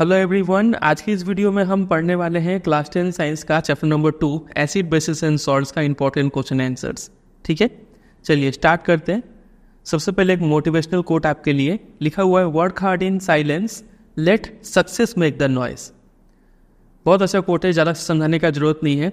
hello everyone आज की इस वीडियो में हम पढ़ने वाले हैं क्लास टेन साइंस का chapter number two acid bases and salts का इंपॉर्टेंट क्वेश्चन आंसर्स ठीक है चलिए स्टार्ट करते हैं सबसे पहले एक मोटिवेशनल कोट आपके लिए लिखा हुआ है work hard in silence let success make the noise बहुत अच्छा कोट है ज़्यादा समझाने का जरूरत नहीं है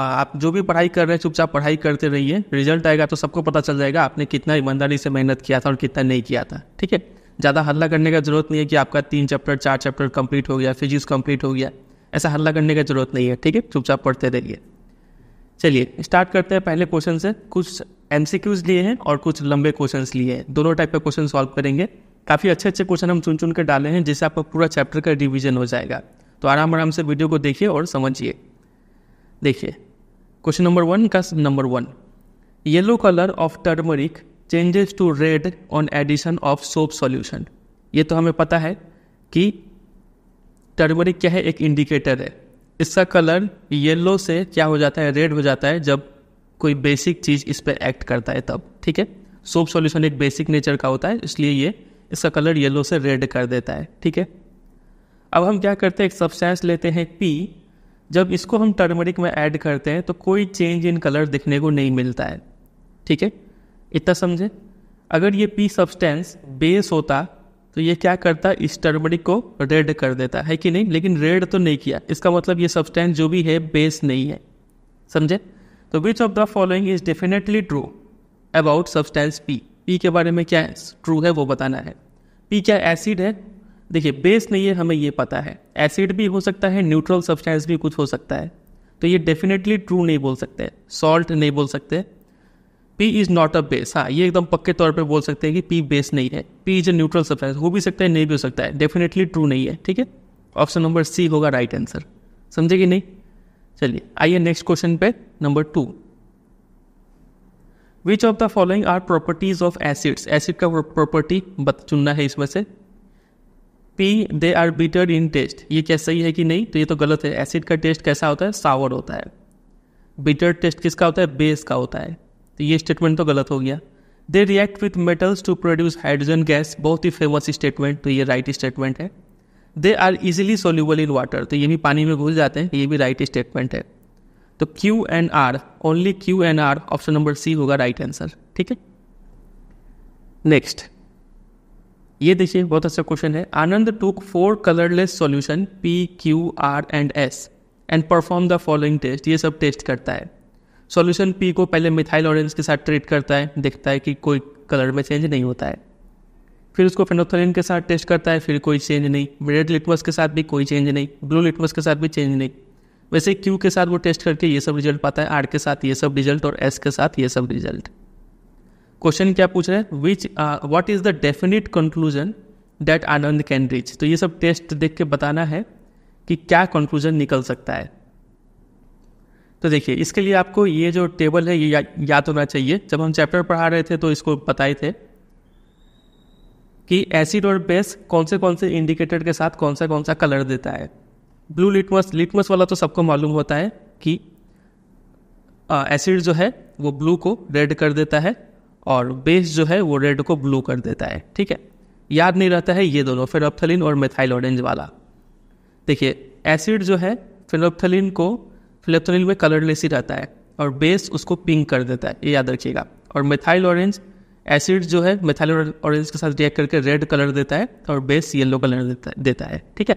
आप जो भी पढ़ाई कर रहे हैं चुपचाप पढ़ाई करते रहिए रिजल्ट आएगा तो सबको पता चल जाएगा आपने कितना ईमानदारी से मेहनत किया था और कितना नहीं किया था ठीक है ज़्यादा हल्ला करने का ज़रूरत नहीं है कि आपका तीन चैप्टर चार चैप्टर कंप्लीट हो गया फिजिक्स कंप्लीट हो गया ऐसा हल्ला करने का ज़रूरत नहीं है ठीक है चुपचाप पढ़ते रहिए चलिए स्टार्ट करते हैं पहले क्वेश्चन से कुछ एम लिए हैं और कुछ लंबे क्वेश्चन लिए हैं दोनों टाइप के क्वेश्चन सॉल्व करेंगे काफ़ी अच्छे अच्छे क्वेश्चन हम चुन चुन कर डाले हैं जिससे आपका पूरा चैप्टर का रिविजन हो जाएगा तो आराम आराम से वीडियो को देखिए और समझिए देखिए क्वेश्चन नंबर वन का number one yellow colour of turmeric changes to red on addition of soap solution ये तो हमें पता है कि टर्मरिक क्या है एक इंडिकेटर है इसका कलर येलो से क्या हो जाता है रेड हो जाता है जब कोई बेसिक चीज़ इस पर एक्ट करता है तब ठीक है सोप सॉल्यूशन एक बेसिक नेचर का होता है इसलिए ये इसका कलर येलो से रेड कर देता है ठीक है अब हम क्या करते हैं एक सब्सटेंस लेते हैं पी जब इसको हम टर्मरिक में ऐड करते हैं तो कोई चेंज इन कलर दिखने को नहीं मिलता है ठीक है इतना समझे अगर ये पी सब्सटेंस बेस होता तो ये क्या करता इस टर्मरिक को रेड कर देता है कि नहीं लेकिन रेड तो नहीं किया इसका मतलब ये सब्सटेंस जो भी है बेस नहीं है समझे तो which of the following is definitely true about substance P P के बारे में क्या ट्रू है वो बताना है पी क्या एसिड है देखिए बेस नहीं है हमें ये पता है एसिड भी हो सकता है न्यूट्रल सब्सटेंस भी कुछ हो सकता है तो ये डेफिनेटली ट्रू नहीं बोल सकते सॉल्ट नहीं बोल सकते P is not a base हाँ ये एकदम पक्के तौर पे बोल सकते हैं कि पी बेस नहीं है P is a neutral substance हो भी सकता है नहीं भी हो सकता है डेफिनेटली ट्रू नहीं है ठीक है ऑप्शन नंबर सी होगा राइट आंसर समझे कि नहीं चलिए आइए नेक्स्ट क्वेश्चन पे number two which of the following are properties of acids acid का प्रॉपर्टी चुनना है इसमें से P they are bitter in taste ये क्या सही है कि नहीं तो ये तो गलत है एसिड का टेस्ट कैसा होता है सावर होता है बीटर टेस्ट किसका होता है बेस का होता है तो ये स्टेटमेंट तो गलत हो गया they react with metals to produce hydrogen gas बहुत ही फेमस स्टेटमेंट तो ये राइट स्टेटमेंट है they are easily soluble in water तो ये भी पानी में घुस जाते हैं ये भी राइट स्टेटमेंट है तो Q and R only Q and R option number C होगा राइट आंसर ठीक है नेक्स्ट ये देखिए बहुत अच्छा क्वेश्चन है Anand took four colourless solution P Q R and S and perform the following test ये सब टेस्ट करता है सॉल्यूशन पी को पहले मिथाइल ऑरेंज के साथ ट्रीट करता है देखता है कि कोई कलर में चेंज नहीं होता है फिर उसको फेनोथोलिन के साथ टेस्ट करता है फिर कोई चेंज नहीं रेड लिटमस के साथ भी कोई चेंज नहीं ब्लू लिटमस के साथ भी चेंज नहीं वैसे क्यू के साथ वो टेस्ट करके ये सब रिजल्ट पाता है आर के साथ ये सब रिजल्ट और एस के साथ ये सब रिजल्ट क्वेश्चन क्या पूछ रहे हैं which what is the definite conclusion that Anand can reach तो ये सब टेस्ट देख के बताना है कि क्या कंक्लूजन निकल सकता है तो देखिए इसके लिए आपको ये जो टेबल है ये या, याद होना चाहिए जब हम चैप्टर पढ़ा रहे थे तो इसको बताए थे कि एसिड और बेस कौन से कौन से इंडिकेटर के साथ कौन सा कौन सा कलर देता है ब्लू लिटमस लिटमस वाला तो सबको मालूम होता है कि एसिड जो है वो ब्लू को रेड कर देता है और बेस जो है वो रेड को ब्लू कर देता है ठीक है याद नहीं रहता है ये दोनों फेनोप्थलिन और मेथाइल ऑरेंज वाला देखिए एसिड जो है फेनोप्थलिन को फिलेप्थोनिल में कलरलेस ही रहता है और बेस उसको पिंक कर देता है ये याद रखिएगा और मिथाइल ऑरेंज एसिड जो है मिथाइल ऑरेंज के साथ रिएक्ट करके रेड कलर देता है और बेस येलो कलर देता देता है ठीक है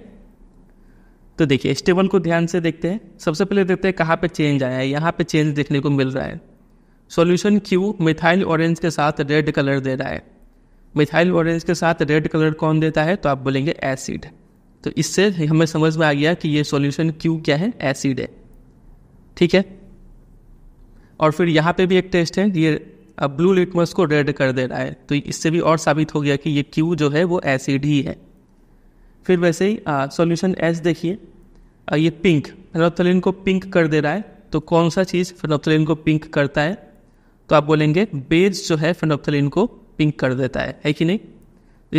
तो देखिए इस टेबल को ध्यान से देखते हैं सबसे पहले देखते हैं कहाँ पे चेंज आया है यहाँ पे चेंज देखने को मिल रहा है सॉल्यूशन क्यू मिथाइल ऑरेंज के साथ रेड कलर दे रहा है मिथाइल ऑरेंज के साथ रेड कलर कौन देता है तो आप बोलेंगे एसिड तो इससे हमें समझ में आ गया कि ये सॉल्यूशन क्यू क्या है एसिड है ठीक है और फिर यहाँ पे भी एक टेस्ट है ये अब ब्लू लिटमस को रेड कर दे रहा है तो इससे भी और साबित हो गया कि ये क्यू जो है वो एसिड ही है फिर वैसे ही सॉल्यूशन एस देखिए ये पिंक फेनोथलिन को पिंक कर दे रहा है तो कौन सा चीज़ फेनोथलिन को पिंक करता है तो आप बोलेंगे बेज जो है फेनोथलिन को पिंक कर देता है है कि नहीं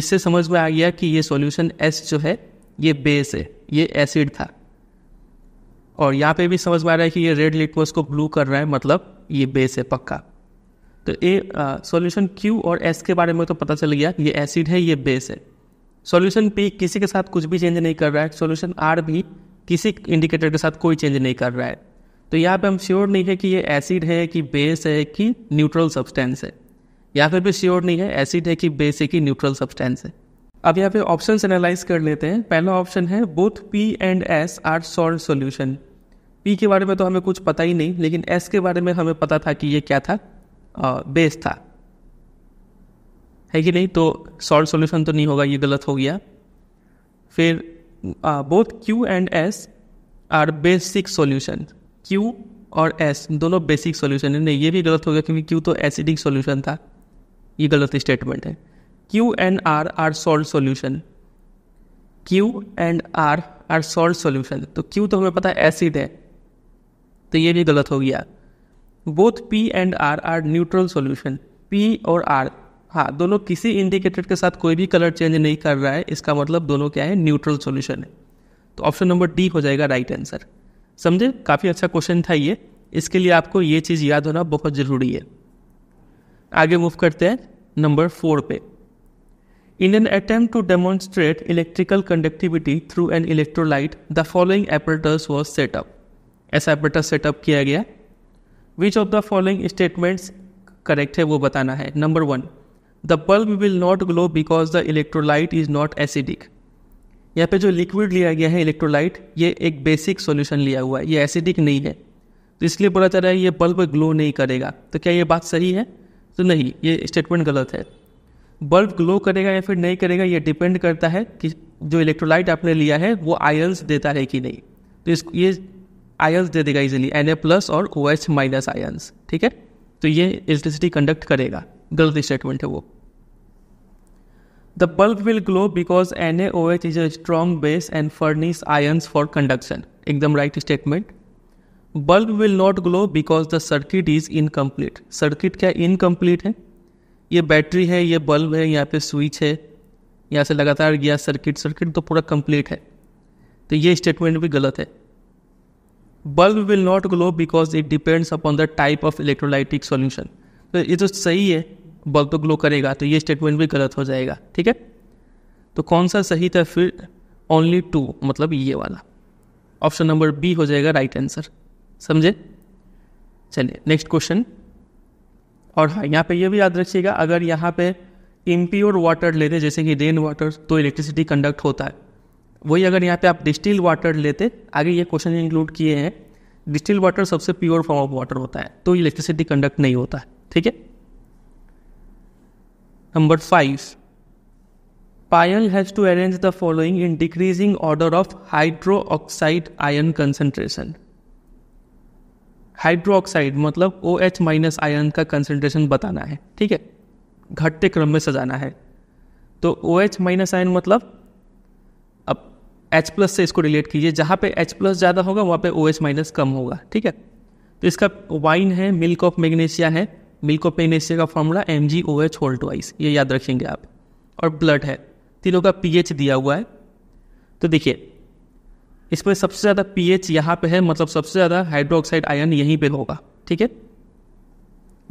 इससे समझ में आ गया कि ये सॉल्यूशन एस जो है ये बेस है ये एसिड था और यहाँ पे भी समझ में आ रहा है कि ये रेड लिटमस को ब्लू कर रहा है मतलब ये बेस है पक्का तो ए सॉल्यूशन क्यू और एस के बारे में तो पता चल गया ये एसिड है ये बेस है सॉल्यूशन पी किसी के साथ कुछ भी चेंज नहीं कर रहा है सॉल्यूशन आर भी किसी इंडिकेटर के साथ कोई चेंज नहीं कर रहा है तो यहाँ पे हम श्योर नहीं है कि ये एसिड है कि बेस है कि न्यूट्रल सब्सटेंस है या फिर भी श्योर नहीं है एसिड है कि बेस है कि न्यूट्रल सब्सटेंस है अब यहाँ पे ऑप्शन एनालाइज कर लेते हैं पहला ऑप्शन है both P and S are salt solution P के बारे में तो हमें कुछ पता ही नहीं लेकिन एस के बारे में हमें पता था कि ये क्या था आ, बेस था है कि नहीं तो सॉल्ट सॉल्यूशन तो नहीं होगा ये गलत हो गया फिर both Q and S are basic solution Q और एस दोनों बेसिक सॉल्यूशन है नहीं ये भी गलत हो गया क्योंकि क्यू तो एसिडिक सॉल्यूशन था ये गलत स्टेटमेंट है Q and R are salt solution Q and R are salt solution तो क्यू तो हमें पता है एसिड है तो ये भी गलत हो गया both P and R are neutral solution P और आर हाँ दोनों किसी इंडिकेटर के साथ कोई भी कलर चेंज नहीं कर रहा है इसका मतलब दोनों क्या है न्यूट्रल सोल्यूशन है तो ऑप्शन नंबर डी हो जाएगा राइट आंसर समझे काफ़ी अच्छा क्वेश्चन था ये इसके लिए आपको ये चीज़ याद होना बहुत ज़रूरी है आगे मूव करते हैं नंबर फोर पे in an attempt to demonstrate electrical conductivity through an electrolyte the following apparatus was set up एसाइपरेटर सेटअप किया गया which of the following statements correct है वो बताना है number one the bulb will not glow because the electrolyte is not acidic यहाँ पे जो लिक्विड लिया गया है इलेक्ट्रोलाइट ये एक बेसिक सॉल्यूशन लिया हुआ है ये एसिडिक नहीं है तो इसलिए बोला जा रहा है ये बल्ब ग्लो नहीं करेगा तो क्या ये बात सही है तो नहीं ये स्टेटमेंट गलत है बल्ब ग्लो करेगा या फिर नहीं करेगा ये डिपेंड करता है कि जो इलेक्ट्रोलाइट आपने लिया है वो आयल्स देता है कि नहीं तो इस ये आयंस दे देगा इजिली एन ए प्लस और ओ एच माइनस आयंस ठीक है तो ये इलेक्ट्रिसिटी कंडक्ट करेगा गलत स्टेटमेंट है वो the bulb will glow because N A O H is a strong base and furnish ions for conduction एकदम right statement bulb will not glow because the circuit is incomplete circuit क्या incomplete है ये battery है ये bulb है यहाँ पे switch है यहाँ से लगातार गया सर्किट सर्किट तो पूरा कंप्लीट है तो ये स्टेटमेंट भी गलत है bulb will not glow because it depends upon the type of electrolytic solution तो ये तो सही है बल्ब तो ग्लो करेगा तो ये स्टेटमेंट भी गलत हो जाएगा ठीक है तो कौन सा सही था फिर ओनली टू मतलब ये वाला ऑप्शन नंबर बी हो जाएगा राइट आंसर समझे चलिए नेक्स्ट क्वेश्चन और हाँ यहाँ पे ये भी याद रखिएगा अगर यहाँ पे इम्प्योर वाटर ले रहे जैसे कि रेन वाटर तो इलेक्ट्रिसिटी कंडक्ट होता है वही अगर यहाँ पे आप डिस्टिल वाटर लेते आगे ये क्वेश्चन इंक्लूड किए हैं डिस्टिल वाटर सबसे प्योर फॉर्म ऑफ वाटर होता है तो इलेक्ट्रिसिटी कंडक्ट नहीं होता है ठीक है number five to arrange the following in decreasing order of hydroxide ion concentration hydroxide मतलब ओ एच माइनस आयन का कंसेंट्रेशन बताना है ठीक है घटते क्रम में सजाना है तो ओ एच माइनस आयन मतलब एच प्लस से इसको रिलेट कीजिए जहाँ पे एच प्लस ज़्यादा होगा वहाँ पे ओ एच माइनस कम होगा ठीक है तो इसका वाइन है मिल्क ऑफ मैग्नेशिया है मिल्क ऑफ मैग्नेशिया का formula M G O H whole twice ये याद रखेंगे आप और ब्लड है तीनों का पी एच दिया हुआ है तो देखिए इसमें सबसे ज़्यादा पी एच यहाँ पर है मतलब सबसे ज़्यादा हाइड्रोक्साइड आयन यहीं पर होगा ठीक है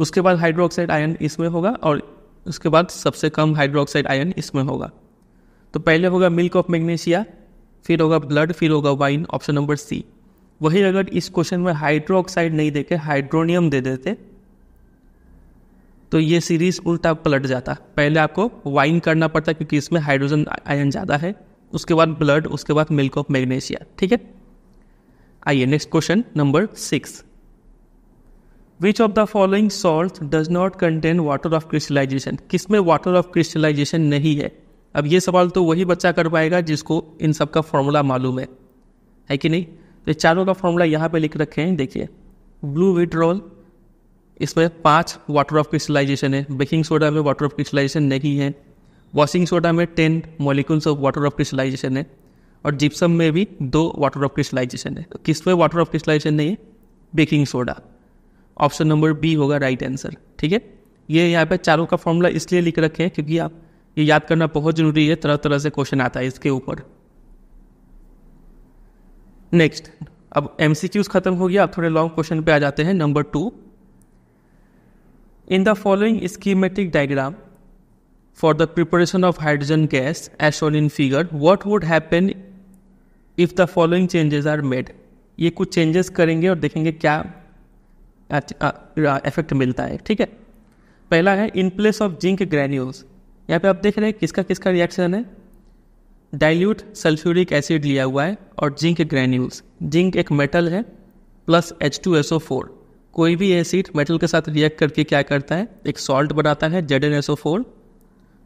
उसके बाद हाइड्रोक्साइड आयन इसमें होगा और उसके बाद सबसे कम हाइड्रोक्साइड आयन इसमें होगा तो पहले होगा मिल्क ऑफ मैग्नेशिया फिर होगा ब्लड फिर होगा वाइन ऑप्शन नंबर सी वही अगर इस क्वेश्चन में हाइड्रोक्साइड नहीं देके हाइड्रोनियम दे देते तो ये सीरीज उल्टा पलट जाता पहले आपको वाइन करना पड़ता क्योंकि इसमें हाइड्रोजन आयन ज़्यादा है उसके बाद ब्लड उसके बाद मिल्क ऑफ मैग्नेशिया ठीक है आइए next question number six which of the following salt does not contain water of crystallisation किसमें वाटर ऑफ क्रिस्टलाइजेशन नहीं है अब ये सवाल तो वही बच्चा कर पाएगा जिसको इन सब का फॉर्मूला मालूम है है कि नहीं तो चारों का फॉर्मूला यहाँ पे लिख रखे हैं देखिए ब्लू विड्रॉल इसमें पाँच वाटर ऑफ क्रिस्टलाइजेशन है बेकिंग सोडा में वाटर ऑफ क्रिस्टलाइजेशन नहीं है वॉशिंग सोडा में ten molecules of water of crystallisation है और जिप्सम में भी दो वाटर ऑफ क्रिस्टलाइजेशन है तो किस में वाटर ऑफ क्रिस्टलाइजेशन नहीं है baking soda option number B होगा राइट आंसर ठीक है ये यहाँ पे चारों का फॉर्मूला इसलिए लिख रखे हैं क्योंकि आप ये याद करना बहुत ज़रूरी है तरह तरह से क्वेश्चन आता है इसके ऊपर नेक्स्ट अब एम खत्म हो गया अब थोड़े लॉन्ग क्वेश्चन पे आ जाते हैं number two in the following schematic diagram for the preparation of hydrogen gas as shown in figure what would happen if the following changes are ये कुछ चेंजेस करेंगे और देखेंगे क्या इफेक्ट मिलता है ठीक है पहला है in place of zinc granules यहाँ पे आप देख रहे हैं किसका किसका रिएक्शन है डाइल्यूट सल्फ्यूरिक एसिड लिया हुआ है और जिंक ग्रैन्यूल्स जिंक एक मेटल है plus H two S O four कोई भी एसिड मेटल के साथ रिएक्ट करके क्या करता है एक सॉल्ट बनाता है Z N S O four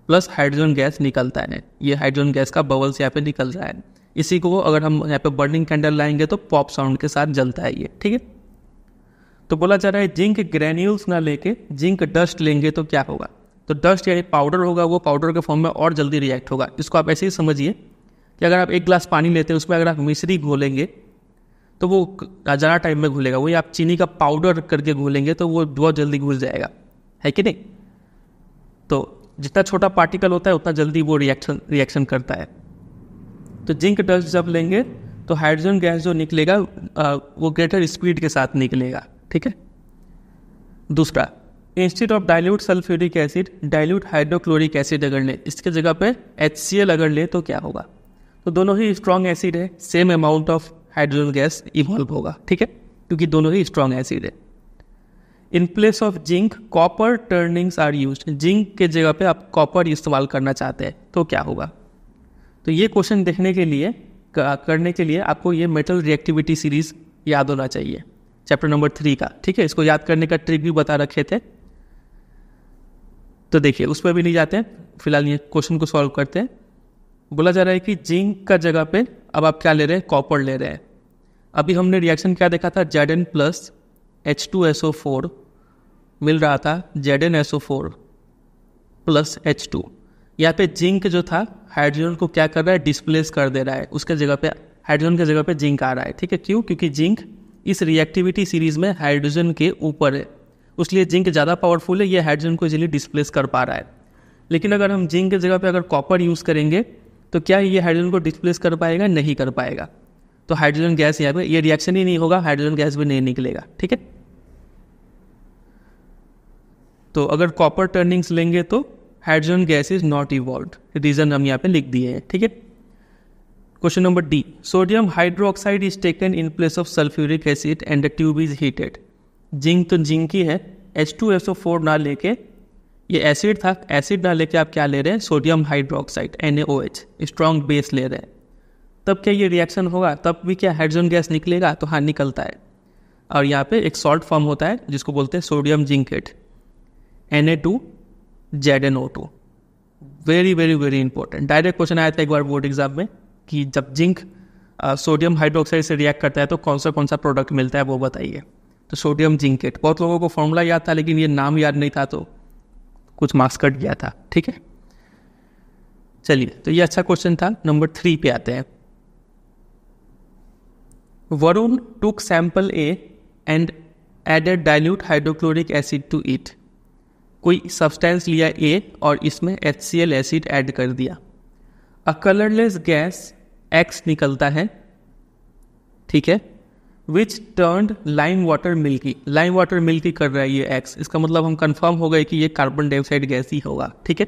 plus hydrogen gas निकलता है ये हाइड्रोजन गैस का बबल्स यहाँ पे निकल रहा है इसी को अगर हम यहाँ पे बर्निंग कैंडल लाएंगे तो पॉप साउंड के साथ जलता है ये ठीक है तो बोला जा रहा है जिंक ग्रेन्यूल्स ना लेके जिंक डस्ट लेंगे तो क्या होगा तो डस्ट यानी पाउडर होगा वो पाउडर के फॉर्म में और जल्दी रिएक्ट होगा इसको आप ऐसे ही समझिए कि अगर आप एक ग्लास पानी लेते हैं उसमें अगर आप मिश्री घोलेंगे तो वो ज़रा टाइम में घुलेगा वही आप चीनी का पाउडर करके घोलेंगे तो वो बहुत जल्दी घुल जाएगा है कि नहीं तो जितना छोटा पार्टिकल होता है उतना जल्दी वो रिएक्शन रिएक्शन करता है तो जिंक डस्ट जब लेंगे तो हाइड्रोजन गैस जो निकलेगा वो ग्रेटर स्पीड के साथ निकलेगा ठीक है दूसरा instead of dilute sulphuric acid dilute hydrochloric acid अगर लें इसके जगह पे एच अगर लें तो क्या होगा तो दोनों ही स्ट्रॉन्ग एसिड है same amount of hydrogen gas evolve होगा ठीक है क्योंकि दोनों ही स्ट्रॉन्ग एसिड है in place of zinc copper turnings are use zinc के जगह पे आप कॉपर इस्तेमाल करना चाहते हैं तो क्या होगा तो ये क्वेश्चन देखने के लिए करने के लिए आपको ये मेटल रिएक्टिविटी सीरीज याद होना चाहिए चैप्टर नंबर थ्री का ठीक है इसको याद करने का ट्रिक भी बता रखे थे तो देखिए उस पर भी नहीं जाते हैं फिलहाल ये क्वेश्चन को सॉल्व करते हैं बोला जा रहा है कि जिंक का जगह पे अब आप क्या ले रहे हैं कॉपर ले रहे हैं अभी हमने रिएक्शन क्या देखा था Z N plus H two S O four मिल रहा था Z N S O four plus H two यहाँ पे जिंक जो था हाइड्रोजन को क्या कर रहा है डिस्प्लेस कर दे रहा है उसके जगह पे हाइड्रोजन के जगह पे जिंक आ रहा है ठीक है क्यों क्योंकि जिंक इस रिएक्टिविटी सीरीज में हाइड्रोजन के ऊपर है उसलिए जिंक ज़्यादा पावरफुल है ये हाइड्रोजन को इजीली डिस्प्लेस कर पा रहा है लेकिन अगर हम जिंक की जगह पे अगर कॉपर यूज़ करेंगे तो क्या ये हाइड्रोजन को डिस्प्लेस कर पाएगा नहीं कर पाएगा तो हाइड्रोजन गैस यहाँ पर यह रिएक्शन ही नहीं होगा हाइड्रोजन गैस भी नहीं निकलेगा ठीक है तो अगर कॉपर टर्निंग्स लेंगे तो hydrogen gas is not evolve reason हम यहाँ पे लिख दिए हैं ठीक है question number D sodium hydroxide is taken in place of sulphuric acid and the tube is heated zinc तो जिंक ही है H two S O four ना लेके ये एसिड था एसिड ना लेके आप क्या ले रहे हैं sodium hydroxide N A O H strong base ले रहे हैं तब क्या ये रिएक्शन होगा तब भी क्या हाइड्रोजन गैस निकलेगा तो हाँ निकलता है और यहाँ पे एक सॉल्ट फॉर्म होता है जिसको बोलते हैं sodium zincate N A two Z N O two very very very important direct question आया था एक बार बोर्ड एग्जाम में कि जब जिंक सोडियम हाइड्रोक्साइड से रिएक्ट करता है तो कौन सा कौन सा प्रोडक्ट मिलता है वो बताइए तो सोडियम जिंकेट बहुत लोगों को फॉर्मूला याद था लेकिन ये नाम याद नहीं था तो कुछ मार्क्स कट गया था ठीक है चलिए तो ये अच्छा क्वेश्चन था नंबर थ्री पे आते हैं Varun took sample A and added dilute hydrochloric acid to it कोई सब्सटेंस लिया ए और इसमें H C L acid add कर दिया अ कलरलेस गैस एक्स निकलता है ठीक है which turn lime water milky lime water milky कर रहा है ये एक्स इसका मतलब हम कंफर्म हो गए कि ये कार्बन डाइऑक्साइड गैस ही होगा ठीक है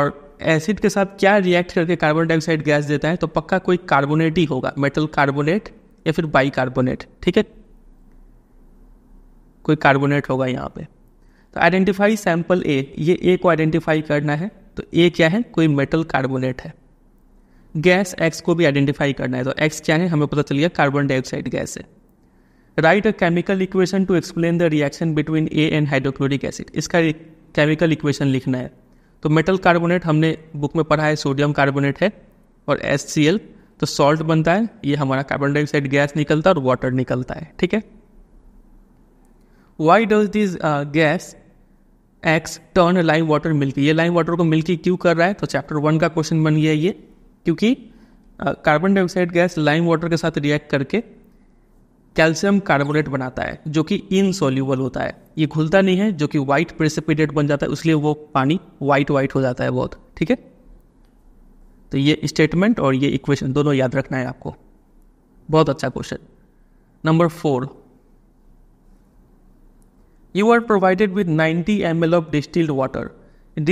और एसिड के साथ क्या रिएक्ट करके कार्बन डाइऑक्साइड गैस देता है तो पक्का कोई कार्बोनेट ही होगा मेटल कार्बोनेट या फिर बाई कार्बोनेट ठीक है कोई कार्बोनेट होगा यहाँ पे तो आइडेंटिफाई सैम्पल ए ये ए को आइडेंटिफाई करना है तो ए क्या है कोई मेटल कार्बोनेट है गैस एक्स को भी आइडेंटिफाई करना है तो एक्स क्या है हमें पता चल गया कार्बन डाइऑक्साइड गैस है write a chemical equation to explain the reaction between A and hydrochloric acid इसका केमिकल इक्वेशन लिखना है तो मेटल कार्बोनेट हमने बुक में पढ़ा है सोडियम कार्बोनेट है और एस सी एल तो सॉल्ट बनता है ये हमारा कार्बन डाइऑक्साइड गैस निकलता है और वाटर निकलता है ठीक है why does this gas X turn lime water milky ये लाइम वाटर को मिल्की क्यों कर रहा है तो चैप्टर वन का क्वेश्चन बन गया ये क्योंकि carbon dioxide gas lime water के साथ रिएक्ट करके कैल्शियम कार्बोनेट बनाता है जो कि इनसोल्यूबल होता है ये घुलता नहीं है जो कि वाइट प्रेसिपिटेट बन जाता है इसलिए वो पानी वाइट वाइट हो जाता है बहुत ठीक है तो ये स्टेटमेंट और ये इक्वेशन दोनों याद रखना है आपको बहुत अच्छा question number four you are provided with 90 M of distilled water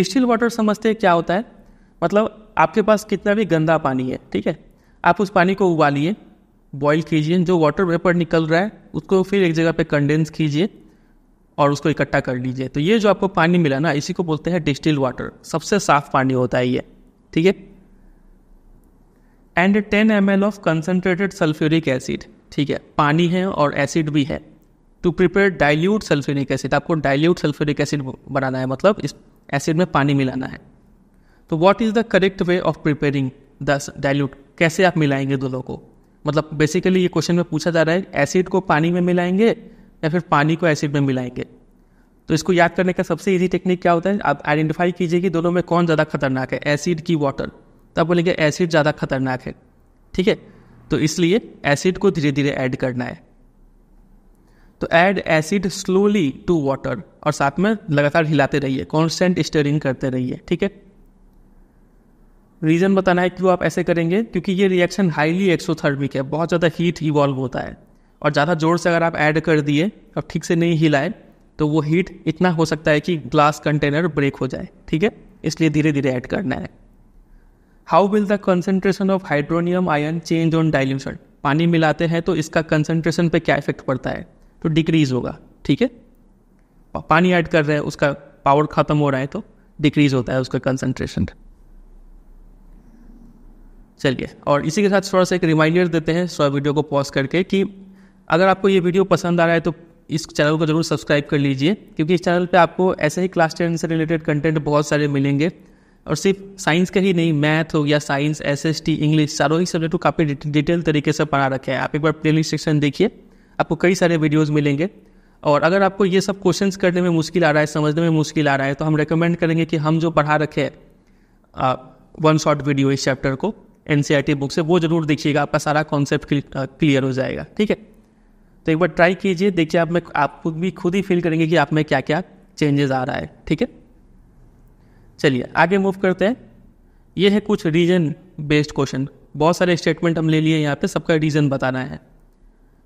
distilled water समझते हैं क्या होता है मतलब आपके पास कितना भी गंदा पानी है ठीक है आप उस पानी को उबालिए बॉईल कीजिए जो वाटर वेपर निकल रहा है उसको फिर एक जगह पे कंडेंस कीजिए और उसको इकट्ठा कर लीजिए तो ये जो आपको पानी मिला ना इसी को बोलते हैं डिस्टिल वाटर सबसे साफ पानी होता है ये ठीक है and ten M L of concentrated sulphuric acid ठीक है पानी है और एसिड भी है to prepare dilute sulphuric acid आपको डाइल्यूट सल्फ्यूरिक एसिड बनाना है मतलब इस एसिड में पानी मिलाना है तो what is the correct way of preparing the dilute कैसे आप मिलाएंगे दोनों को मतलब बेसिकली ये क्वेश्चन में पूछा जा रहा है एसिड को पानी में मिलाएंगे या फिर पानी को एसिड में मिलाएंगे तो इसको याद करने का सबसे इजी टेक्निक क्या होता है आप आइडेंटिफाई कीजिए कि दोनों में कौन ज़्यादा खतरनाक है एसिड की वाटर तो आप बोलेंगे एसिड ज़्यादा खतरनाक है ठीक है तो इसलिए एसिड को धीरे धीरे ऐड करना है तो add acid slowly to water और साथ में लगातार हिलाते रहिए कॉन्स्टेंट स्टरिंग करते रहिए ठीक है रीज़न बताना है क्यों आप ऐसे करेंगे क्योंकि ये रिएक्शन हाईली एक्सोथर्मिक है बहुत ज़्यादा हीट इवॉल्व होता है और ज़्यादा जोर से अगर आप ऐड कर दिए और ठीक से नहीं हिलाए तो वो हीट इतना हो सकता है कि ग्लास कंटेनर ब्रेक हो जाए ठीक है इसलिए धीरे धीरे ऐड करना है how will the concentration of hydronium ion change on dilution पानी मिलाते हैं तो इसका कंसनट्रेशन पर क्या इफेक्ट पड़ता है तो डिक्रीज होगा ठीक है पानी ऐड कर रहे हैं उसका पावर खत्म हो रहा है तो डिक्रीज होता है उसका कंसनट्रेशन चलिए और इसी के साथ थोड़ा सा एक रिमाइंडर देते हैं थोड़ा वीडियो को पॉज करके कि अगर आपको ये वीडियो पसंद आ रहा है तो इस चैनल को जरूर सब्सक्राइब कर लीजिए क्योंकि इस चैनल पे आपको ऐसे ही क्लास टेन से रिलेटेड कंटेंट बहुत सारे मिलेंगे और सिर्फ साइंस का ही नहीं मैथ हो गया science S S T English सारों ही सब्जेक्ट को काफ़ी डिटेल तरीके से पढ़ा रखे हैं आप एक बार प्ले सेक्शन देखिए आपको कई सारे वीडियोज़ मिलेंगे और अगर आपको ये सब क्वेश्चन करने में मुश्किल आ रहा है समझने में मुश्किल आ रहा है तो हम रिकमेंड करेंगे कि हम जो पढ़ा रखे वन शॉट वीडियो इस चैप्टर को एन बुक e से वो ज़रूर देखिएगा आपका सारा कॉन्सेप्ट क्लियर हो जाएगा ठीक है तो एक बार ट्राई कीजिए देखिए आप में आप खुद भी खुद ही फील करेंगे कि आप में क्या क्या चेंजेस आ रहा है ठीक है चलिए आगे मूव करते हैं ये है कुछ रीजन बेस्ड क्वेश्चन बहुत सारे स्टेटमेंट हम ले लिए यहाँ पे सबका रीजन बताना है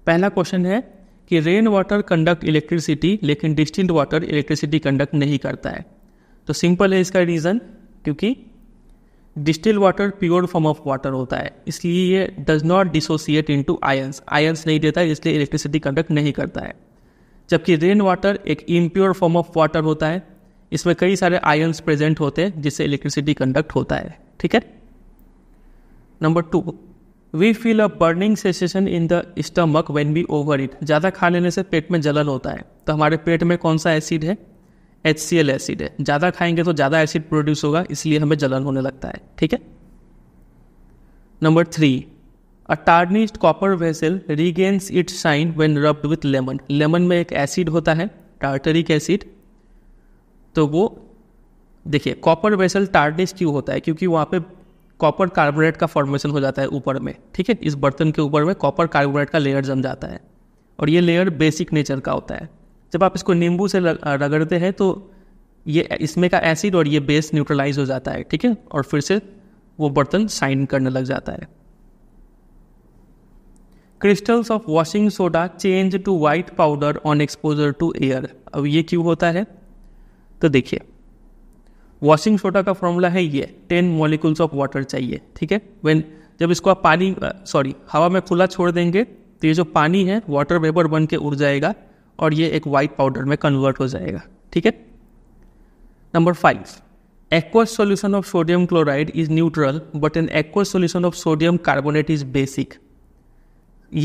पहला क्वेश्चन है कि रेन वाटर कंडक्ट इलेक्ट्रिसिटी लेकिन डिस्टिल्ड वाटर इलेक्ट्रिसिटी कंडक्ट नहीं करता है तो सिंपल है इसका रीज़न क्योंकि distil water pure form of water होता है इसलिए ये does not dissociate into ions ions नहीं देता है इसलिए इलेक्ट्रिसिटी कंडक्ट नहीं करता है जबकि रेन वाटर एक इम्प्योर फॉर्म ऑफ वाटर होता है इसमें कई सारे आयंस प्रेजेंट होते हैं जिससे इलेक्ट्रिसिटी कंडक्ट होता है ठीक है number two we feel a burning sensation in the stomach when we overeat ज़्यादा खा लेने से पेट में जलन होता है तो हमारे पेट में कौन सा एसिड है एच सी एल एसिड है ज़्यादा खाएंगे तो ज़्यादा एसिड प्रोड्यूस होगा इसलिए हमें जलन होने लगता है ठीक है number three a tarnished copper vessel regains its shine when rubbed with lemon lemon में एक एसिड होता है टार्टरिक एसिड तो वो देखिए कॉपर वेसल टार्निश क्यों होता है क्योंकि वहाँ पे कॉपर कार्बोनेट का फॉर्मेशन हो जाता है ऊपर में ठीक है इस बर्तन के ऊपर में कॉपर कार्बोनेट का लेयर जम जाता है और ये लेयर बेसिक नेचर का होता है जब आप इसको नींबू से रगड़ते हैं तो ये इसमें का एसिड और ये बेस न्यूट्रलाइज हो जाता है ठीक है और फिर से वो बर्तन शाइन करने लग जाता है crystals of washing soda change to white powder on exposure to air अब ये क्यों होता है तो देखिए वॉशिंग सोडा का फॉर्मूला है ये टेन मॉलिकुल्स ऑफ वाटर चाहिए ठीक है वेन जब इसको आप पानी सॉरी हवा में खुला छोड़ देंगे तो ये जो पानी है वाटर वेपर बन के उड़ जाएगा और ये एक वाइट पाउडर में कन्वर्ट हो जाएगा ठीक है number five aqueous solution of sodium chloride is neutral but an aqueous solution of sodium carbonate is basic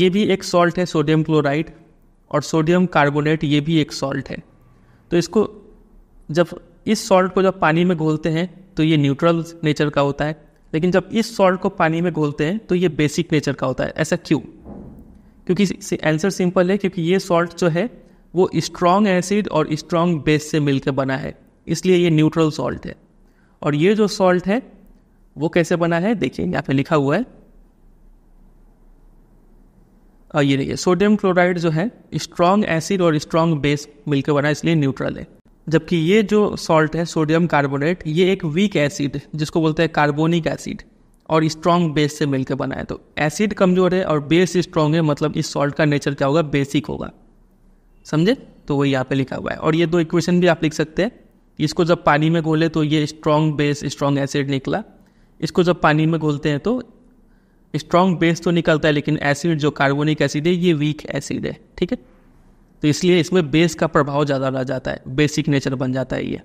ये भी एक सॉल्ट है सोडियम क्लोराइड और सोडियम कार्बोनेट ये भी एक सॉल्ट है तो इसको जब इस सॉल्ट को जब पानी में घोलते हैं तो ये न्यूट्रल नेचर का होता है लेकिन जब इस सॉल्ट को पानी में घोलते हैं तो ये बेसिक नेचर का होता है ऐसा क्यों क्योंकि आंसर सिंपल है क्योंकि ये सॉल्ट जो है वो स्ट्रॉन्ग एसिड और स्ट्रॉन्ग बेस से मिलकर बना है इसलिए ये न्यूट्रल सॉल्ट है और ये जो सॉल्ट है वो कैसे बना है देखिए यहाँ पे लिखा हुआ है आ, ये नहीं सोडियम क्लोराइड जो है स्ट्रॉन्ग एसिड और स्ट्रॉन्ग बेस मिलकर बना है इसलिए न्यूट्रल है जबकि ये जो सॉल्ट है सोडियम कार्बोनेट ये एक वीक एसिड जिसको बोलते हैं कार्बोनिक एसिड और स्ट्रॉन्ग बेस से मिलकर बना है तो एसिड कमज़ोर है और बेस स्ट्रॉन्ग है मतलब इस सॉल्ट का नेचर क्या होगा बेसिक होगा समझे तो वही यहाँ पे लिखा हुआ है और ये दो इक्वेशन भी आप लिख सकते हैं इसको जब पानी में घोले तो ये स्ट्रॉन्ग बेस स्ट्रॉन्ग एसिड निकला इसको जब पानी में घोलते हैं तो स्ट्रॉन्ग बेस तो निकलता है लेकिन एसिड जो कार्बोनिक एसिड है ये वीक एसिड है ठीक है तो इसलिए इसमें बेस का प्रभाव ज़्यादा रह जाता है बेसिक नेचर बन जाता है ये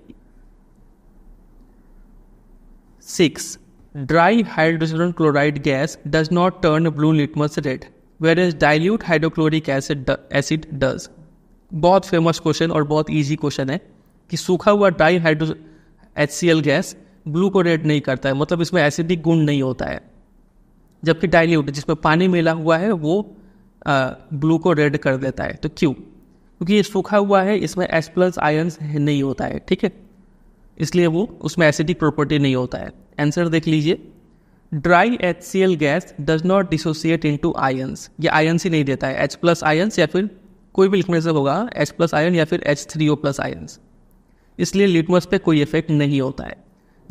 six dry hydrogen chloride gas does not turn blue litmus red where is dilute hydrochloric acid acid does बहुत फेमस क्वेश्चन और बहुत ईजी क्वेश्चन है कि सूखा हुआ dry hydro H C L gas red नहीं करता है मतलब इसमें एसिडिक गुण नहीं होता है जबकि डाइल्यूट जिसमें पानी मिला हुआ है वो ब्लू को रेड कर देता है तो क्यों क्योंकि ये सूखा हुआ है इसमें एस प्लस आयन्स नहीं होता है ठीक है इसलिए वो उसमें एसिडिक प्रॉपर्टी नहीं होता है आंसर देख लीजिए dry H C L gas does not dissociate into ions ये आयन्स ही नहीं देता है एच प्लस आयन्स या फिर कोई भी लिक्विडाइजर होगा एच प्लस आयन या फिर H three O plus ion इसलिए लिटमस पे कोई इफेक्ट नहीं होता है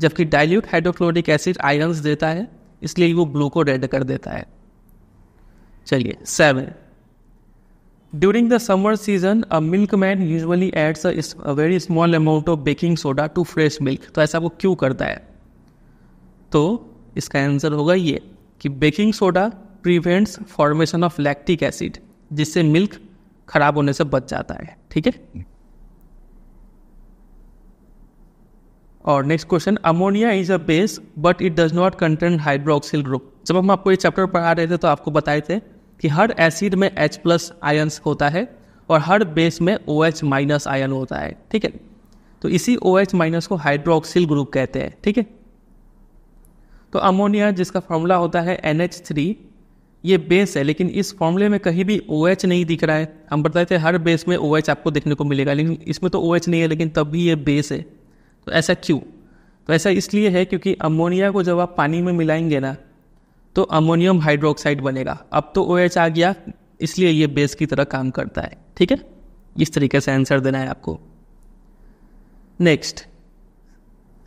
जबकि डाइल्यूट हाइड्रोक्लोरिक एसिड आयन्स देता है इसलिए वो ब्लू को रेड कर देता है चलिए seven during the summer season a milkman usually adds a very small amount of baking soda to fresh milk तो ऐसा वो क्यों करता है तो इसका आंसर होगा ये कि baking soda prevents formation of lactic acid जिससे मिल्क खराब होने से बच जाता है ठीक है और next question ammonia is a base but it does not contain hydroxyl group जब हम आपको ये चैप्टर पढ़ा रहे थे तो आपको बताए थे कि हर एसिड में H प्लस आयन्स होता है और हर बेस में ओ एच माइनस आयन होता है ठीक है तो इसी ओ एच माइनस को हाइड्रोक्सिल ग्रुप कहते हैं ठीक है तो अमोनिया जिसका फॉर्मूला होता है एन एच थ्री ये बेस है लेकिन इस फॉर्मूले में कहीं भी ओ OH नहीं दिख रहा है हम बताए थे हर बेस में ओ OH आपको देखने को मिलेगा लेकिन इसमें तो ओ OH नहीं है लेकिन तब भी ये बेस है तो ऐसा क्यों तो ऐसा इसलिए है क्योंकि अमोनिया को जब आप पानी में मिलाएंगे ना तो अमोनियम हाइड्रोक्साइड बनेगा अब तो ओ OH आ गया इसलिए ये बेस की तरह काम करता है ठीक है इस तरीके से आंसर देना है आपको next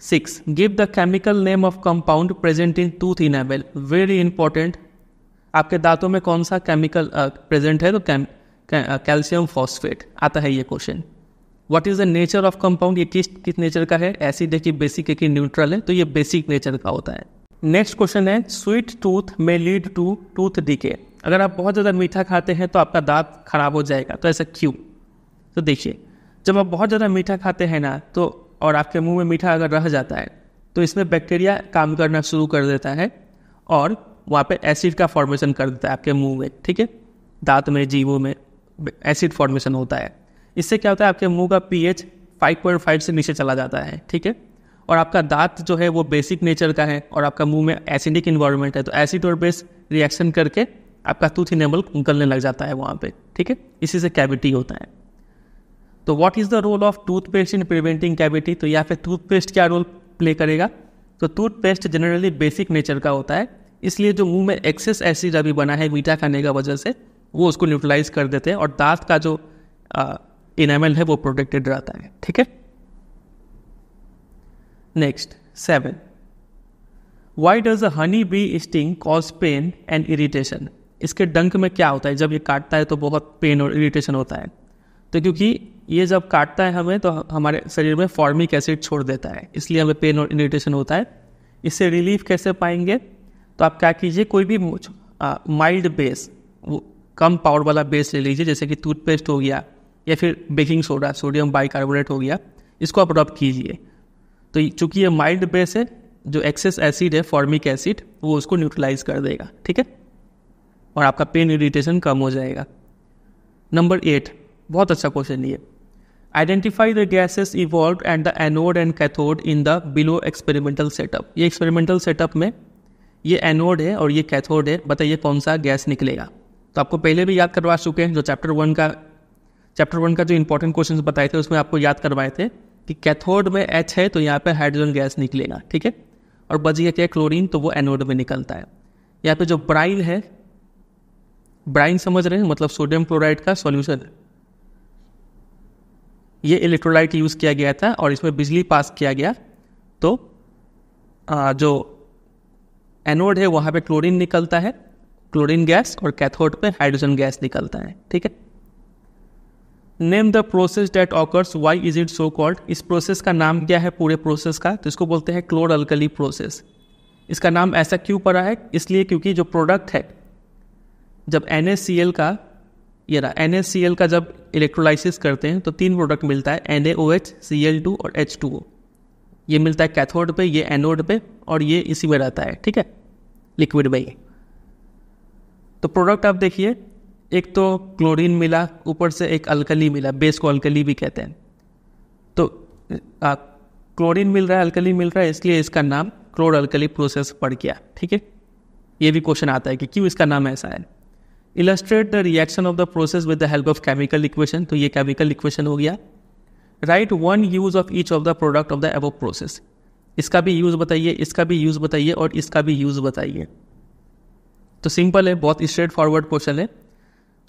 six give the chemical name of compound present in tooth enamel very important आपके दांतों में कौन सा केमिकल प्रेजेंट uh, है तो कैल्शियम फॉस्फेट uh, आता है ये question what is the nature of compound ये किस किस नेचर का है एसिड है कि बेसिक है कि न्यूट्रल है तो ये बेसिक नेचर का होता है नेक्स्ट क्वेश्चन है स्वीट टूथ में लीड टू टूथ डीके अगर आप बहुत ज़्यादा मीठा खाते हैं तो आपका दांत खराब हो जाएगा तो ऐसा क्यों तो देखिए जब आप बहुत ज़्यादा मीठा खाते हैं ना तो और आपके मुंह में मीठा अगर रह जाता है तो इसमें बैक्टीरिया काम करना शुरू कर देता है और वहाँ पे एसिड का फॉर्मेशन कर देता है आपके मुंह में ठीक है दांत में जीवों में एसिड फॉर्मेशन होता है इससे क्या होता है आपके मुंह का पीएच 5.5 से नीचे चला जाता है ठीक है और आपका दांत जो है वो बेसिक नेचर का है और आपका मुंह में एसिडिक इन्वायरमेंट है तो एसिड और बेस रिएक्शन करके आपका टूथ इनेबल निकलने लग जाता है वहाँ पे ठीक है इसी से कैविटी होता है तो what is the role of toothpaste in preventing cavity तो या फिर टूथपेस्ट क्या रोल प्ले करेगा तो टूथपेस्ट जनरली बेसिक नेचर का होता है इसलिए जो मुंह में एक्सेस एसिड अभी बना है मीठा खाने का वजह से वो उसको न्यूट्रलाइज कर देते हैं और दांत का जो इनामल है वो प्रोटेक्टेड रहता है ठीक है next seven why does a honey bee sting cause pain and irritation इसके डंक में क्या होता है जब ये काटता है तो बहुत पेन और इरिटेशन होता है तो क्योंकि ये जब काटता है हमें तो हमारे शरीर में फॉर्मिक एसिड छोड़ देता है इसलिए हमें पेन और इरिटेशन होता है इससे रिलीफ कैसे पाएंगे तो आप क्या कीजिए कोई भी माइल्ड बेस कम पावर वाला बेस ले लीजिए जैसे कि टूथपेस्ट हो गया या फिर बेकिंग सोडा सोडियम बाइकार्बोनेट हो गया इसको आप रब कीजिए तो चूंकि ये माइल्ड बेस है जो एक्सेस एसिड है फॉर्मिक एसिड वो उसको न्यूट्रलाइज कर देगा ठीक है और आपका पेन इरिटेशन कम हो जाएगा नंबर एट बहुत अच्छा क्वेश्चन ये identify the gases evolve and the anode and cathode in the below experimental setup ये एक्सपेरिमेंटल सेटअप में ये एनोड है और ये कैथोड है बताइए कौन सा गैस निकलेगा तो आपको पहले भी याद करवा चुके हैं जो चैप्टर वन का चैप्टर वन का जो इंपॉर्टेंट क्वेश्चन बताए थे उसमें आपको याद करवाए थे कि कैथोड में एच है तो यहाँ पर हाइड्रोजन गैस निकलेगा ठीक है और बच गया क्या क्लोरीन तो वो एनोड में निकलता है यहाँ पे जो ब्राइन है ब्राइन समझ रहे हैं मतलब सोडियम क्लोराइड का सॉल्यूशन ये इलेक्ट्रोलाइट यूज़ किया गया था और इसमें बिजली पास किया गया तो आ, जो एनोड है वहाँ पे क्लोरीन निकलता है क्लोरीन गैस और कैथोड पे हाइड्रोजन गैस निकलता है ठीक है name the process that occurs why is it so called इस प्रोसेस का नाम क्या है पूरे प्रोसेस का तो इसको बोलते हैं क्लोर अल्कली प्रोसेस इसका नाम ऐसा क्यों पड़ा है इसलिए क्योंकि जो प्रोडक्ट है जब एन का ये रहा एन का जब इलेक्ट्रोलाइसिस करते हैं तो तीन प्रोडक्ट मिलता है एन और एच टू ये मिलता है कैथोड पे ये एनोड पे और ये इसी में रहता है ठीक है लिक्विड में ही तो प्रोडक्ट आप देखिए एक तो क्लोरीन मिला ऊपर से एक अल्कली मिला बेस को अल्कली भी कहते हैं तो आ, क्लोरीन मिल रहा है अल्कली मिल रहा है इसलिए इसका नाम क्लोर अल्कली प्रोसेस पड़ गया ठीक है ये भी क्वेश्चन आता है कि क्यों इसका नाम ऐसा है illustrate the reaction of the process with the help of chemical equation तो ये केमिकल इक्वेशन हो गया write one use of each of the product of the above process इसका भी यूज़ बताइए इसका भी यूज़ बताइए और इसका भी यूज़ बताइए तो सिंपल है बहुत स्ट्रेट फॉरवर्ड क्वेश्चन है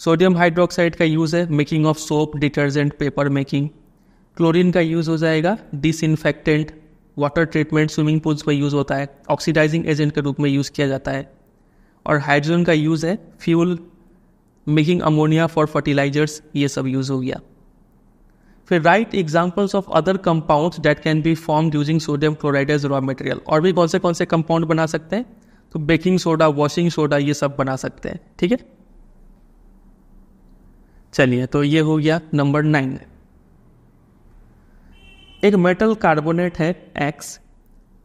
सोडियम हाइड्रोक्साइड का यूज़ है making of soap detergent paper making chlorine का यूज़ हो जाएगा disinfectant water treatment swimming pools में यूज़ होता है ऑक्सीडाइजिंग एजेंट के रूप में यूज़ किया जाता है और हाइड्रोजन का यूज़ है fuel making ammonia for fertilisers ये सब यूज़ हो गया फिर write examples of other compounds that can be form using sodium chloride as raw material और भी कौन से कौन से कंपाउंड बना सकते हैं तो बेकिंग सोडा वॉशिंग सोडा ये सब बना सकते हैं ठीक है चलिए तो ये हो गया नंबर नाइन एक मेटल कार्बोनेट है एक्स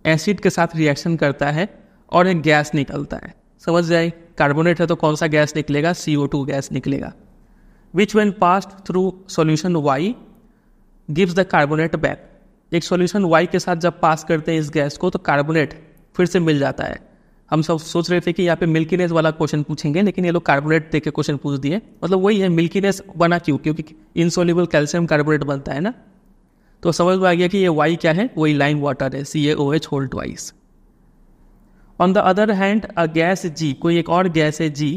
एसिड के साथ रिएक्शन करता है और एक गैस निकलता है समझ जाए कार्बोनेट है तो कौन सा गैस निकलेगा सी गैस निकलेगा which when pass through solution Y gives the carbonate back एक सॉल्यूशन वाई के साथ जब पास करते हैं इस गैस को तो कार्बोनेट फिर से मिल जाता है हम सब सोच रहे थे कि यहाँ पे मिल्कीनेस वाला क्वेश्चन पूछेंगे लेकिन ये लोग कार्बोनेट दे के क्वेश्चन पूछ दिए मतलब वही है मिल्कीनेस बना क्यों क्योंकि इनसोल्यूबल कैल्शियम कार्बोनेट बनता है ना तो समझ में आ गया कि ये वाई क्या है वही लाइम वाटर है C A O H whole twice on the other hand a gas G कोई एक और गैस है G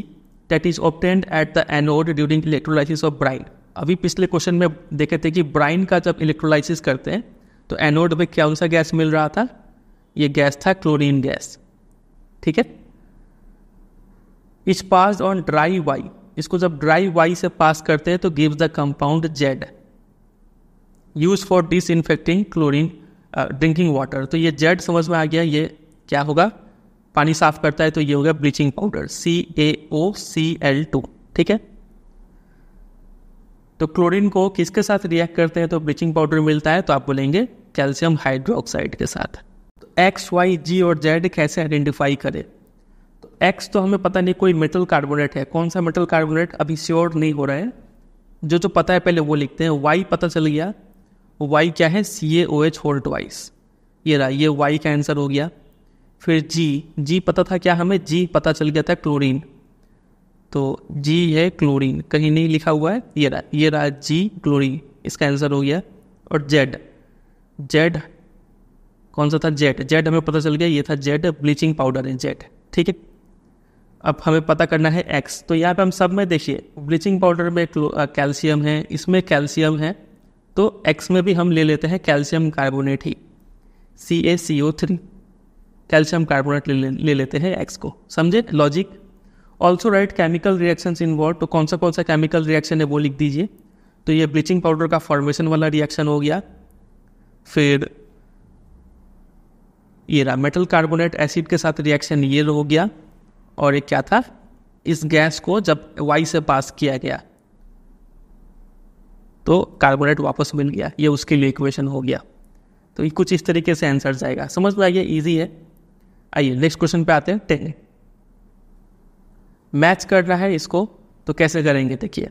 that is obtained at the anode during electrolysis of brine अभी पिछले क्वेश्चन में देखे थे कि ब्राइन का जब इलेक्ट्रोलाइसिस करते हैं तो एनोड में क्या सा गैस मिल रहा था ये गैस था क्लोरीन गैस ठीक है इस पास ऑन ड्राई वाई इसको जब ड्राई वाई से पास करते हैं तो gives the compound Z use for disinfecting chlorine drinking water तो ये जेड समझ में आ गया ये क्या होगा पानी साफ करता है तो ये हो गया bleaching powder C A O C L two ठीक है तो क्लोरीन को किसके साथ रिएक्ट करते हैं तो ब्लीचिंग पाउडर मिलता है तो आप बोलेंगे कैल्शियम हाइड्रोक्साइड के साथ तो एक्स वाई जी और जेड कैसे आइडेंटिफाई करें तो एक्स तो हमें पता नहीं कोई मेटल कार्बोनेट है कौन सा मेटल कार्बोनेट अभी श्योर नहीं हो रहा है जो जो पता है पहले वो लिखते हैं वाई पता चल गया वाई क्या है C A O H whole twice ये रहा ये वाई का आंसर हो गया फिर जी जी पता था क्या हमें जी पता चल गया था क्लोरीन तो जी है क्लोरीन कहीं नहीं लिखा हुआ है ये रहा ये रहा जी क्लोरीन इसका आंसर हो गया और जेड जेड कौन सा था जेड जेड हमें पता चल गया ये था जेड ब्लीचिंग पाउडर है जेड ठीक है अब हमें पता करना है एक्स तो यहाँ पे हम सब में देखिए ब्लीचिंग पाउडर में कैल्शियम है इसमें कैल्शियम है तो एक्स में भी हम ले लेते हैं कैल्शियम कार्बोनेट ही C A C O three calcium carbonate ले, ले, ले लेते हैं एक्स को समझे logic also write chemical reaction involve तो कौन सा कौन सा केमिकल रिएक्शन है वो लिख दीजिए तो ये ब्लीचिंग पाउडर का फॉर्मेशन वाला रिएक्शन हो गया फिर ये रहा मेटल कार्बोनेट एसिड के साथ रिएक्शन ये हो गया और ये क्या था इस गैस को जब वाई से पास किया गया तो कार्बोनेट वापस मिल गया ये उसके लिए इक्वेशन हो गया तो ये कुछ इस तरीके से आंसर जाएगा समझ में आइए ईजी है आइए नेक्स्ट क्वेश्चन पे आते हैं टेन मैच कर रहा है इसको तो कैसे करेंगे देखिए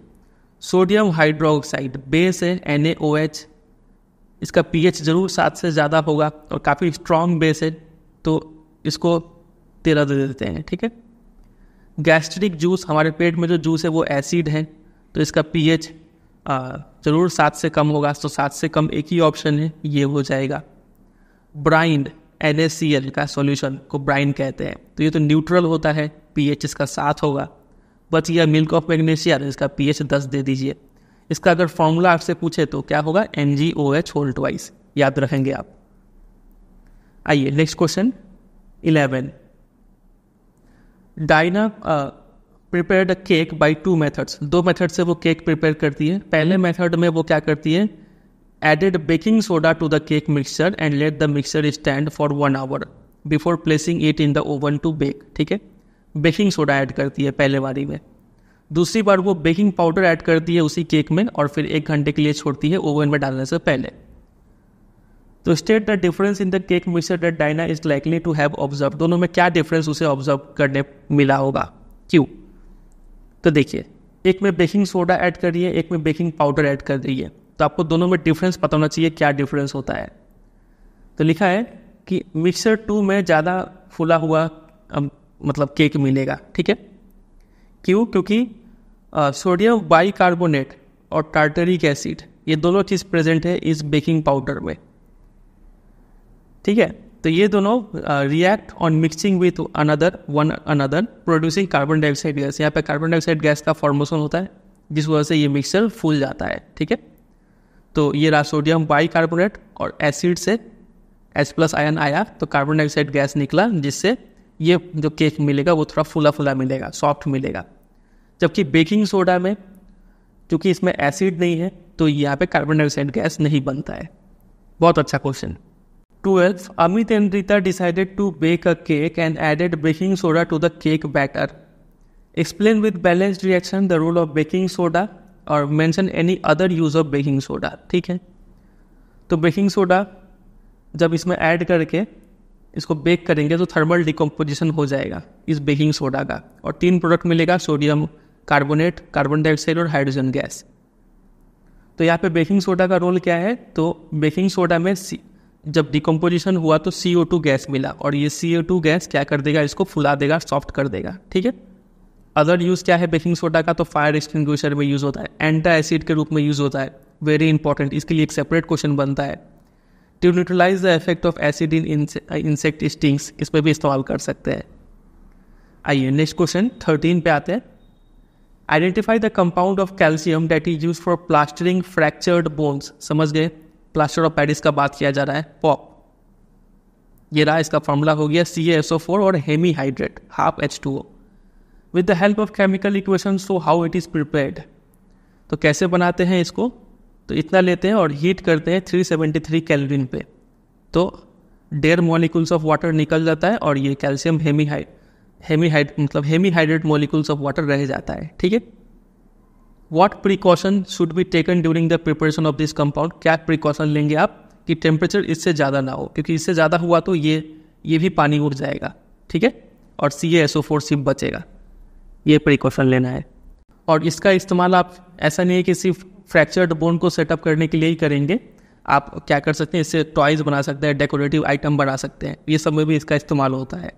सोडियम हाइड्रोक्साइड बेस है एन इसका एच ज़रूर सात से ज़्यादा होगा और काफ़ी स्ट्रॉन्ग बेस है तो इसको तेरह दे देते हैं ठीक है गैस्ट्रिक जूस हमारे पेट में जो जूस है वो एसिड है तो इसका पीएच ज़रूर सात से कम होगा तो सात से कम एक ही ऑप्शन है ये हो जाएगा ब्राइंड एन का सॉल्यूशन को ब्राइन कहते हैं तो ये तो न्यूट्रल होता है पीएच इसका सात होगा बस यह मिल्क ऑफ मैग्नीशिया इसका पी एच दस दे दीजिए इसका अगर फॉर्मूला आपसे पूछे तो क्या होगा N G O H whole twice याद रखेंगे आप आइए next question eleven Dina prepare a cake by two methods दो मेथड से वो केक प्रिपेयर करती है पहले मेथड में वो क्या करती है added baking soda to the cake mixture and let the mixture stand for one hour before placing it in the oven to bake ठीक है बेकिंग सोडा ऐड करती है पहले बारी में दूसरी बार वो बेकिंग पाउडर ऐड करती है उसी केक में और फिर एक घंटे के लिए छोड़ती है ओवन में डालने से पहले तो state the difference in the cake mixture that Dina is likely to have observe दोनों में क्या डिफरेंस उसे ऑब्जर्व करने मिला होगा क्यों तो देखिए एक में बेकिंग सोडा ऐड कर रही है एक में बेकिंग पाउडर ऐड कर रही है तो आपको दोनों में डिफरेंस पता होना चाहिए क्या डिफरेंस होता है तो लिखा है कि मिक्सर टू में ज़्यादा फुला हुआ अब मतलब केक मिलेगा ठीक है क्यों क्योंकि सोडियम बाइकार्बोनेट और टार्टरिक एसिड ये दोनों चीज़ प्रेजेंट है इस बेकिंग पाउडर में ठीक है तो ये दोनों react on mixing with another one another producing carbon dioxide gas यहाँ पे कार्बन डाइऑक्साइड गैस का फॉर्मेशन होता है जिस वजह से ये मिक्सर फूल जाता है ठीक है तो ये रहा सोडियम कार्बोनेट और एसिड से एच प्लस आयन आया तो कार्बन डाइऑक्साइड गैस निकला जिससे ये जो केक मिलेगा वो थोड़ा फूला फूला मिलेगा सॉफ्ट मिलेगा जबकि बेकिंग सोडा में क्योंकि इसमें एसिड नहीं है तो यहाँ पे कार्बन डाइऑक्साइड गैस नहीं बनता है बहुत अच्छा question twelfth Amit and Rita decided to bake a cake and added baking soda to the cake batter explain with balanced reaction the role of baking soda और mention any other use of baking soda ठीक है तो baking soda जब इसमें add करके इसको bake करेंगे तो थर्मल डिकम्पोजिशन हो जाएगा इस बेकिंग सोडा का और तीन प्रोडक्ट मिलेगा सोडियम कार्बोनेट कार्बन डाइऑक्साइड और हाइड्रोजन गैस तो यहाँ पे बेकिंग सोडा का रोल क्या है तो बेकिंग सोडा में सी जब डिकम्पोजिशन हुआ तो सी गैस मिला और ये सी गैस क्या कर देगा इसको फुला देगा सॉफ्ट कर देगा ठीक है अदर यूज़ क्या है बेकिंग सोडा का तो फायर एक्सटिंग्विशर में यूज़ होता है एंटा एसिड के रूप में यूज़ होता है वेरी इंपॉर्टेंट इसके लिए एक सेपरेट क्वेश्चन बनता है to neutralise the effect of acid in insect stings इस पर भी इस्तेमाल कर सकते हैं आइए नेक्स्ट क्वेश्चन थर्टीन पे आते हैं identify the compound of calcium that is use for plastering fractured bones समझ गए प्लास्टर ऑफ पैरिस का बात किया जा रहा है पॉप ये रहा इसका फॉर्मूला हो गया सी एस ओ फोर और hemihydrate half H two O with the help of chemical equation so how it is prepared तो कैसे बनाते हैं इसको तो इतना लेते हैं और हीट करते हैं 373 कैलोरीन पे तो डेढ़ मॉलिकुल्स ऑफ वाटर निकल जाता है और ये कैल्शियम हेमीहाइड हेमीहाइड मतलब हेमीहाइड्रेट मॉलिकुल्स ऑफ वाटर रह जाता है ठीक है what precaution should be taken during the preparation of this compound क्या प्रिकॉशन लेंगे आप कि टेम्परेचर इससे ज़्यादा ना हो क्योंकि इससे ज़्यादा हुआ तो ये ये भी पानी उड़ जाएगा ठीक है और सी एस ओ फोर सिम बचेगा ये प्रिकॉशन लेना है और इसका इस्तेमाल आप ऐसा नहीं है कि सिर्फ फ्रैक्चर्ड बोन को सेटअप करने के लिए ही करेंगे आप क्या कर सकते हैं इससे टॉयज़ बना सकते हैं डेकोरेटिव आइटम बना सकते हैं ये सब में भी इसका इस्तेमाल होता है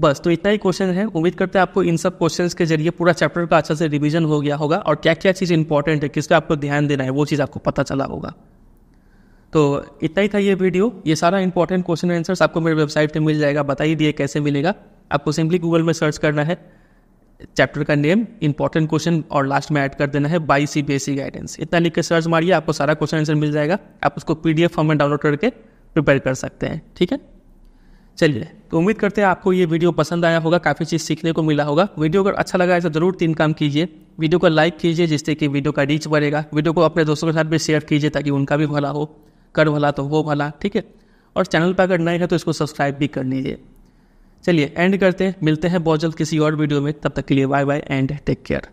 बस तो इतना ही क्वेश्चन है उम्मीद करते हैं आपको इन सब क्वेश्चंस के जरिए पूरा चैप्टर का अच्छा से रिवीजन हो गया होगा और क्या क्या चीज़ इंपॉर्टेंट है किस पर आपको ध्यान देना है वो चीज़ आपको पता चला होगा तो इतना ही था ये वीडियो ये सारा इंपॉर्टेंट क्वेश्चन आंसर्स आपको मेरे वेबसाइट पर मिल जाएगा बताइए दिए कैसे मिलेगा आपको सिंपली गूगल में सर्च करना है चैप्टर का नेम इंपॉर्टेंट क्वेश्चन और लास्ट में ऐड कर देना है बाई सी बेसिक गाइडेंस इतना लिख के सर्च मारिए आपको सारा क्वेश्चन आंसर मिल जाएगा आप उसको पी फॉर्म में डाउनलोड करके प्रिपेयर कर सकते हैं ठीक है चलिए तो उम्मीद करते हैं आपको ये वीडियो पसंद आया होगा काफ़ी चीज़ सीखने को मिला होगा वीडियो अगर अच्छा लगा है तो ज़रूर तीन काम कीजिए वीडियो को लाइक कीजिए जिससे कि वीडियो का रीच बढ़ेगा वीडियो को अपने दोस्तों के साथ भी शेयर कीजिए ताकि उनका भी भला हो कर भला तो हो भला ठीक है और चैनल पर अगर नए हैं तो इसको सब्सक्राइब भी कर लीजिए चलिए एंड करते हैं मिलते हैं बहुत जल्द किसी और वीडियो में तब तक के लिए bye bye and take care